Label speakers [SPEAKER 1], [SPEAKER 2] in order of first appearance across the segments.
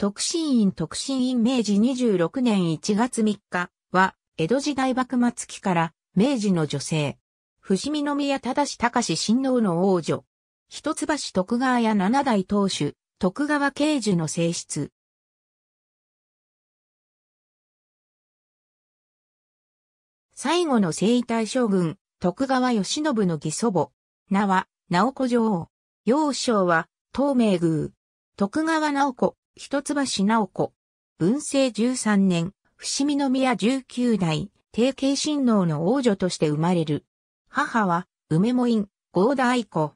[SPEAKER 1] 特進院特進院明治26年1月3日は、江戸時代幕末期から明治の女性。伏見宮正隆親王の王女。一橋徳川や七代当主、徳川慶寿の性質。最後の征夷大将軍、徳川慶喜の義祖母。名は、直子女王。幼少は、東明宮。徳川直子、一橋直子。文政十三年、伏見宮十九代、定慶親王の王女として生まれる。母は、梅母院、合田愛子。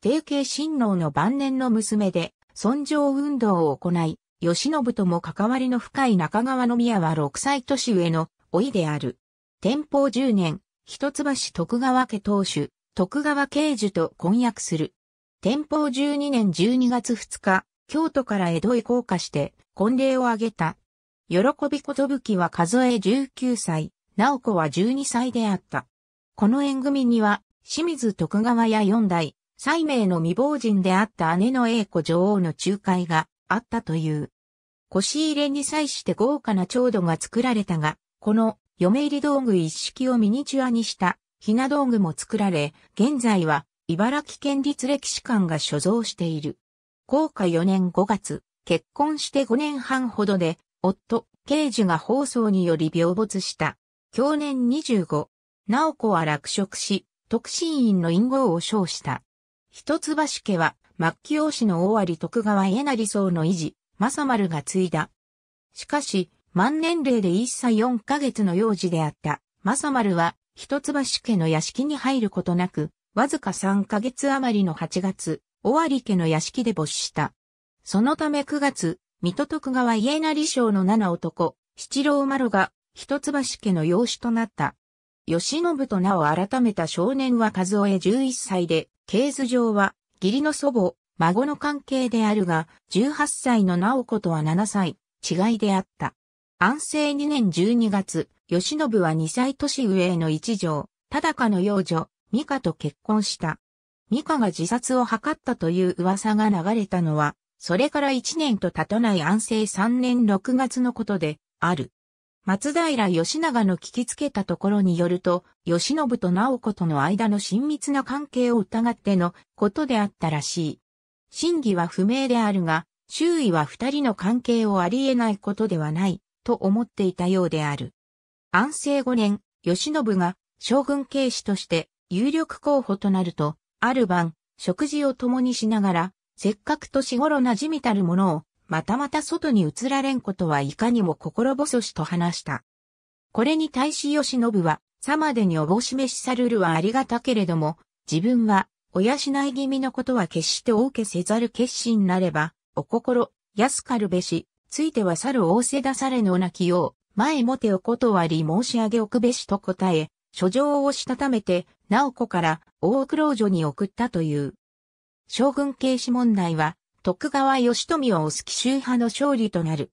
[SPEAKER 1] 定慶親王の晩年の娘で、尊上運動を行い、吉信とも関わりの深い中川宮は六歳年上の老いである。天保十年、一橋徳川家当主、徳川慶寿と婚約する。天保十二年十二月二日、京都から江戸へ降下して、婚礼を挙げた。喜びと器は数え19歳、直子は12歳であった。この縁組には、清水徳川や四代、西明の未亡人であった姉の英子女王の仲介があったという。腰入れに際して豪華な調度が作られたが、この嫁入り道具一式をミニチュアにしたひな道具も作られ、現在は茨城県立歴史館が所蔵している。高下4年5月、結婚して5年半ほどで、夫、刑事が放送により病没した。去年25、直子は落職し、特進院の隠語を称した。一橋家は、末期王子の尾り徳川家成僧の維持、正丸が継いだ。しかし、満年齢で1歳4ヶ月の幼児であった、正丸は、一橋家の屋敷に入ることなく、わずか3ヶ月余りの8月、尾張家の屋敷で没した。そのため9月、水戸徳川家成将の七男、七郎丸が、一橋家の養子となった。吉信と名を改めた少年は数え11歳で、経図上は、義理の祖母、孫の関係であるが、18歳の直子とは7歳、違いであった。安政2年12月、吉信は2歳年上への一条、忠かの養女、美香と結婚した。美香が自殺を図ったという噂が流れたのは、それから1年と経たない安政3年6月のことで、ある。松平義長の聞きつけたところによると、義信と直子との間の親密な関係を疑ってのことであったらしい。真偽は不明であるが、周囲は二人の関係をあり得ないことではない、と思っていたようである。安政5年、義信が将軍警視として有力候補となると、ある晩、食事を共にしながら、せっかく年頃馴染みたるものを、またまた外に移られんことはいかにも心細しと話した。これに対し吉信は、さまでにおぼしめしさるるはありがたけれども、自分は、親しない気味のことは決してお受けせざる決心なれば、お心、安かるべし、ついては去る仰せ出されのなきよう、前もてお断り申し上げおくべしと答え、書状をしたためて、直子から大黒老女に送ったという。将軍軽視問題は、徳川義富を押す奇襲派の勝利となる。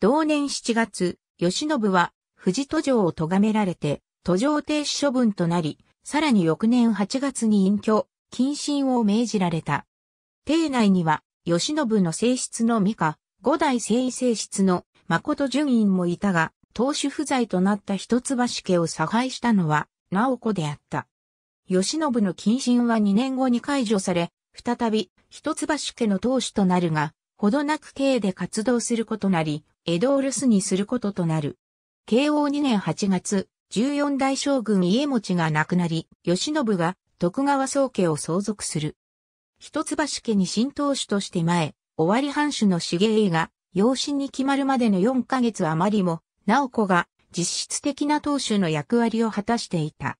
[SPEAKER 1] 同年7月、義信は、富士都城を咎められて、都城停止処分となり、さらに翌年8月に隠居、謹慎を命じられた。邸内には、義信の正室の美香、五代正位正室の誠順院もいたが、当主不在となった一橋家を差配したのは、直子であった。吉信の謹慎は2年後に解除され、再び、一橋家の当主となるが、ほどなく慶で活動することなり、江戸を留守にすることとなる。慶応2年8月、14代将軍家持が亡くなり、吉信が徳川宗家を相続する。一橋家に新当主として前、終わり藩主の茂家が、養子に決まるまでの4ヶ月余りも、直子が実質的な当主の役割を果たしていた。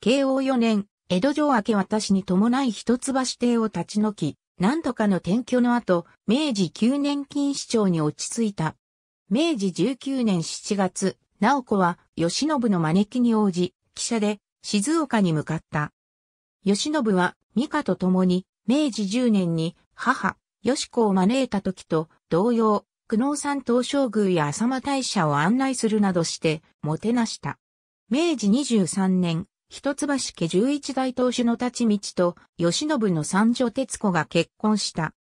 [SPEAKER 1] 慶応4年、江戸城明け渡しに伴い一橋邸を立ち退き、何度かの転居の後、明治9年金市長に落ち着いた。明治19年7月、直子は、吉信の招きに応じ、汽車で、静岡に向かった。吉信は、美香と共に、明治10年に、母、吉子を招いた時と、同様、久能山東照宮や浅間大社を案内するなどして、もてなした。明治23年、一橋家十一代当主の立ち道と、吉信の三女哲子が結婚した。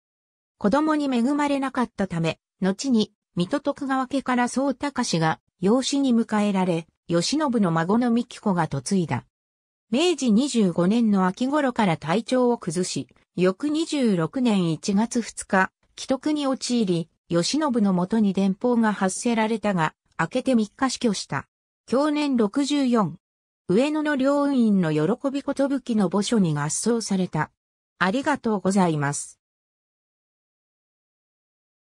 [SPEAKER 1] 子供に恵まれなかったため、後に、水戸徳川家から宗隆が養子に迎えられ、吉信の孫の美木子が嫁いだ。明治25年の秋頃から体調を崩し、翌26年1月2日、既得に陥り、吉信のもとに電報が発せられたが、明けて3日死去した。去年64。上野の両院の喜びことぶきの墓所に合葬された。ありがとうございます。